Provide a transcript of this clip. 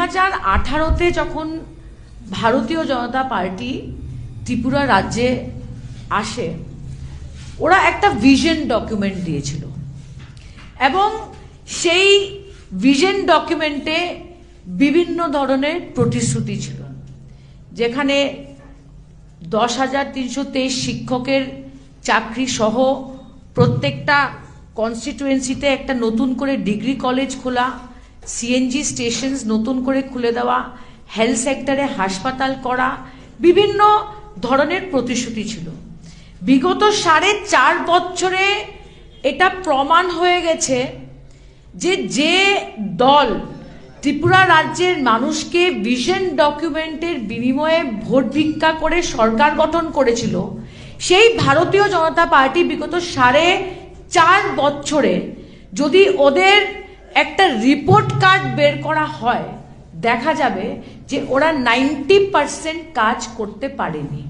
হাজার আঠারোতে যখন ভারতীয় জনতা পার্টি ত্রিপুরা রাজ্যে আসে ওরা একটা ভিশন ডকুমেন্ট দিয়েছিল এবং সেই ভিজন ডকুমেন্টে বিভিন্ন ধরনের প্রতিশ্রুতি ছিল যেখানে দশ হাজার তিনশো তেইশ শিক্ষকের চাকরি সহ প্রত্যেকটা কনস্টিটুয়েন্সিতে একটা নতুন করে ডিগ্রি কলেজ খোলা সিএনজি স্টেশন নতুন করে খুলে দেওয়া হেলথ সেক্টরে হাসপাতাল করা বিভিন্ন ধরনের প্রতিশ্রুতি ছিল বিগত সাড়ে চার বছরে এটা প্রমাণ হয়ে গেছে যে যে দল ত্রিপুরা রাজ্যের মানুষকে ভিশন ডকুমেন্টের বিনিময়ে ভোট ভিক্ষা করে সরকার গঠন করেছিল সেই ভারতীয় জনতা পার্টি বিগত সাড়ে চার বছরে যদি ওদের একটা রিপোর্ট কার্ড বের করা হয় দেখা যাবে যে ওরা নাইনটি পার্সেন্ট কাজ করতে পারেনি